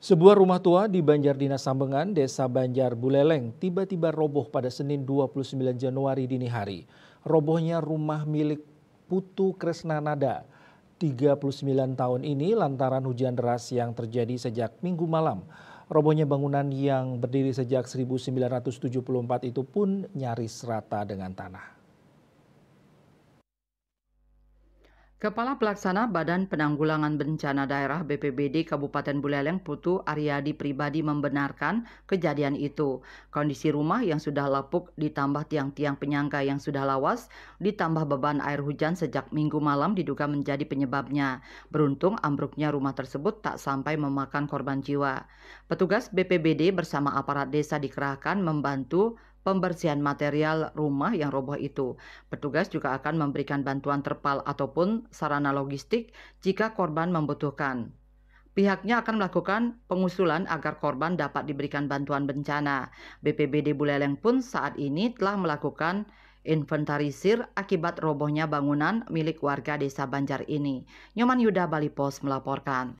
Sebuah rumah tua di Banjar Dinas Sambengan, Desa Banjar Buleleng, tiba-tiba roboh pada Senin 29 Januari dini hari. Robohnya rumah milik Putu Kresna Kresnanada, 39 tahun ini lantaran hujan deras yang terjadi sejak minggu malam. Robohnya bangunan yang berdiri sejak 1974 itu pun nyaris rata dengan tanah. Kepala Pelaksana Badan Penanggulangan Bencana Daerah BPBD Kabupaten Buleleng Putu Aryadi pribadi membenarkan kejadian itu. Kondisi rumah yang sudah lapuk ditambah tiang-tiang penyangga yang sudah lawas ditambah beban air hujan sejak minggu malam diduga menjadi penyebabnya. Beruntung ambruknya rumah tersebut tak sampai memakan korban jiwa. Petugas BPBD bersama aparat desa dikerahkan membantu pembersihan material rumah yang roboh itu. Petugas juga akan memberikan bantuan terpal ataupun sarana logistik jika korban membutuhkan. Pihaknya akan melakukan pengusulan agar korban dapat diberikan bantuan bencana. BPBD Buleleng pun saat ini telah melakukan inventarisir akibat robohnya bangunan milik warga desa Banjar ini. Nyoman Yuda Bali Pos melaporkan.